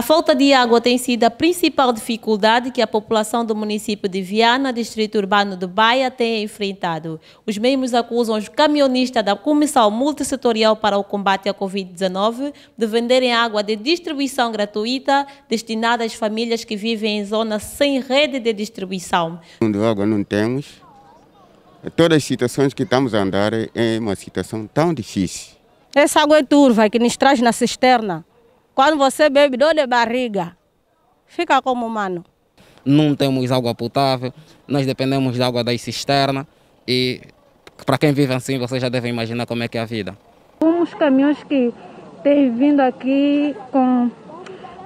A falta de água tem sido a principal dificuldade que a população do município de Viana, distrito urbano de Baia, tem enfrentado. Os mesmos acusam os caminhonistas da Comissão Multissetorial para o Combate à Covid-19 de venderem água de distribuição gratuita destinada às famílias que vivem em zonas sem rede de distribuição. De água não temos, é todas as situações que estamos a andar é uma situação tão difícil. Essa água é turva é que nos traz na cisterna quando você bebe dor de barriga, fica como humano. Não temos água potável, nós dependemos da água das cisternas e para quem vive assim, vocês já devem imaginar como é que é a vida. os caminhões que têm vindo aqui com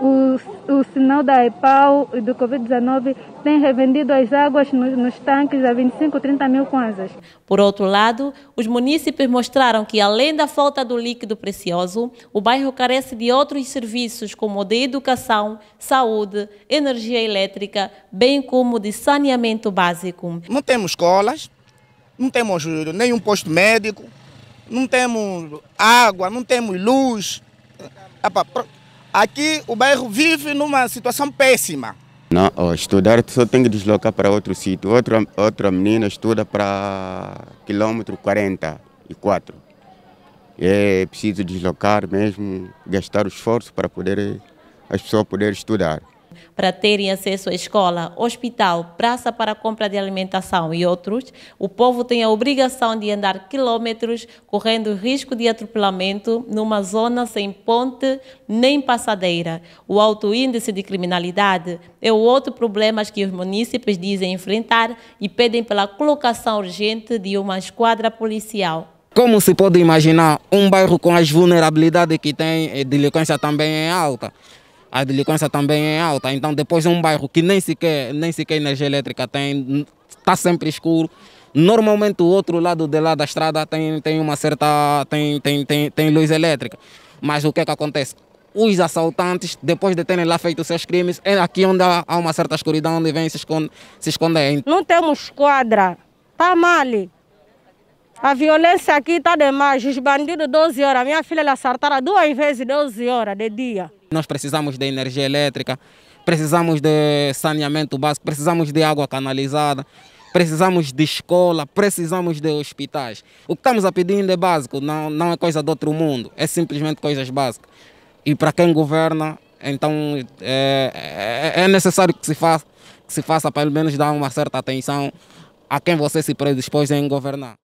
o, o sinal da EPAL e do Covid-19 tem revendido as águas nos, nos tanques a 25, 30 mil kwanzas. Por outro lado, os municípios mostraram que, além da falta do líquido precioso, o bairro carece de outros serviços como o de educação, saúde, energia elétrica, bem como de saneamento básico. Não temos escolas, não temos eh, nenhum posto médico, não temos água, não temos luz. Ah, Aqui o bairro vive numa situação péssima. Não, estudar estudar só tem que deslocar para outro sítio. Outra, outra menina estuda para quilômetro 44. É preciso deslocar mesmo, gastar o esforço para poder as pessoas poderem estudar para terem acesso à escola, hospital, praça para compra de alimentação e outros, o povo tem a obrigação de andar quilômetros, correndo risco de atropelamento numa zona sem ponte nem passadeira. O alto índice de criminalidade é o outro problema que os munícipes dizem enfrentar e pedem pela colocação urgente de uma esquadra policial. Como se pode imaginar, um bairro com as vulnerabilidades que tem, eh, delinquência também é alta a delinquência também é alta. Então, depois de é um bairro que nem sequer, nem sequer energia elétrica tem, está sempre escuro. Normalmente o outro lado de lá da estrada tem, tem uma certa. Tem, tem, tem, tem luz elétrica. Mas o que é que acontece? Os assaltantes, depois de terem lá feito seus crimes, é aqui onde há uma certa escuridão, onde vêm se, esconder. Se esconder. Não temos quadra. Está mal. A violência aqui está demais. Os bandidos, 12 horas. minha filha é assaltada tá duas vezes, 12 horas de dia. Nós precisamos de energia elétrica, precisamos de saneamento básico, precisamos de água canalizada, precisamos de escola, precisamos de hospitais. O que estamos a pedindo é básico, não, não é coisa do outro mundo, é simplesmente coisas básicas. E para quem governa, então é, é, é necessário que se faça que se faça pelo menos dar uma certa atenção a quem você se predispôs em governar.